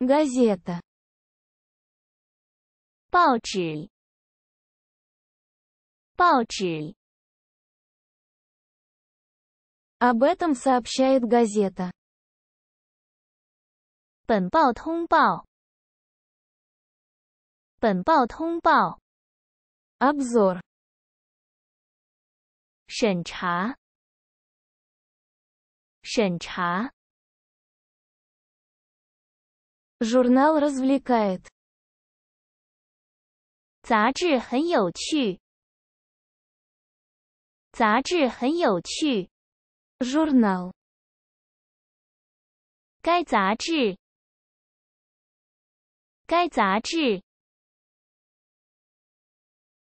газета 报纸报纸 Об этом сообщает газета. 本报通报本报通报 Обзор 审查审查 Журнал развлекает。杂志很有趣。杂志很有趣。Журнал。该杂志。该杂志。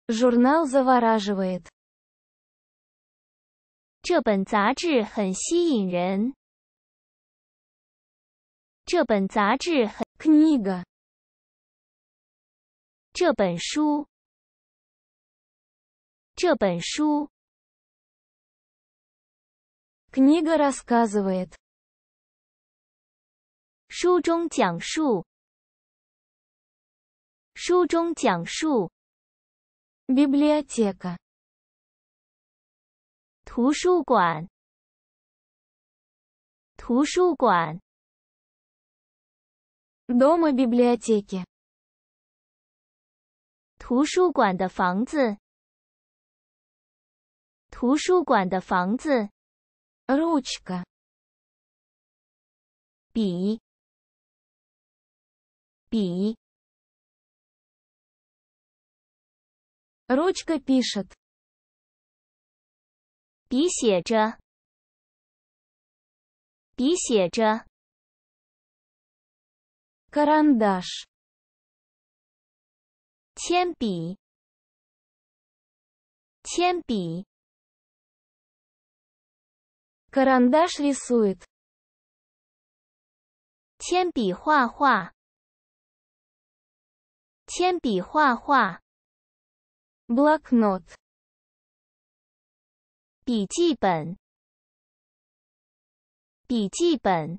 Журнал завораживает。这本杂志很吸引人。这本杂志很 книга。这本书，这本书 книга рассказывает。书中讲述，书中讲述 библиотека。图书馆，图书馆。Дома библиотеки. Ручка. Би. Би. Ручка пишет. 笔写着。笔写着。карандаш，铅笔，铅笔，карандаш рисует，铅笔画画，铅笔画画。блокнот，笔记本，笔记本。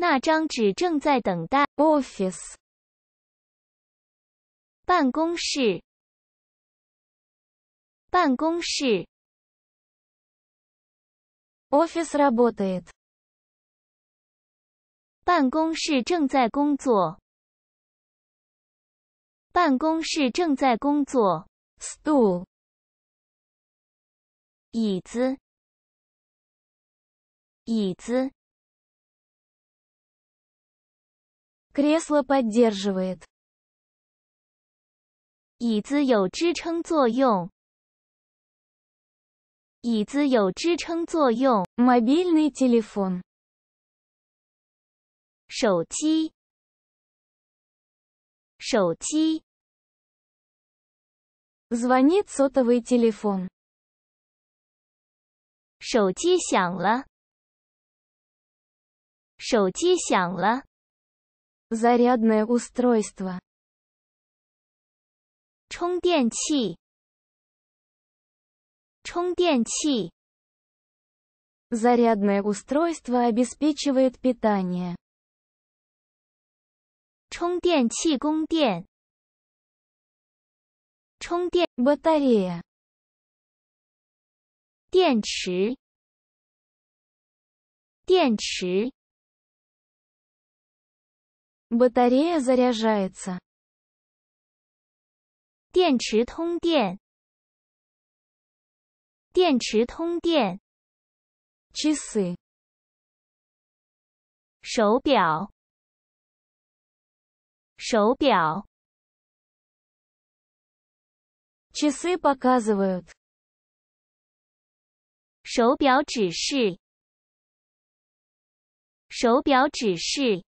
那张纸正在等待。Office，办公室，办公室。Office работает。办公室正在工作。办公室正在工作。Stool，椅子，椅子。Кресло поддерживает. Мобильный телефон. 手机.手机. Звонит сотовый телефон. 手机响了.手机响了. Зарядное устройство. 충전기. 충전기. Зарядное устройство обеспечивает питание. 充电器供电，充电 батарея，电池，电池 电 т 充电。电池通电。电池通电。Часы。手表。手表。Часы показывают。手表指示。手表指示。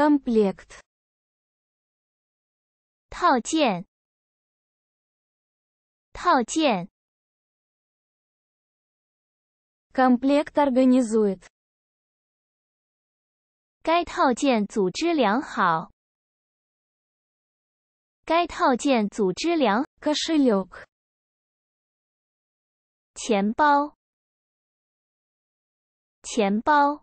комплект 套件套件 комплект организует 该套件组织良好，该套件组织良。кошельок 钱包钱包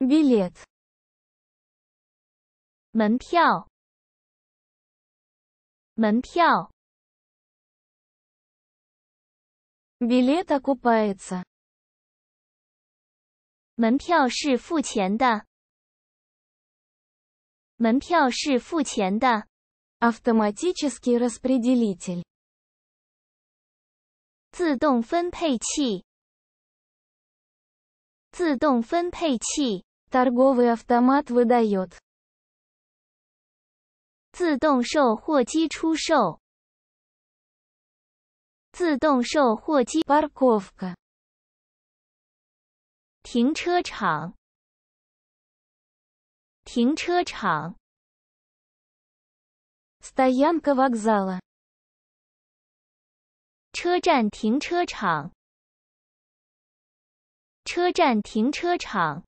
билет，门票，门票。билет окупается，门票是付钱的。门票是付钱的。автоматический распределитель，自动分配器，自动分配器。Торговый автомат выдает 自动售货机出售自动售货机 парковка 停车场停车场 стоянка вокзала 车站停车场车站停车场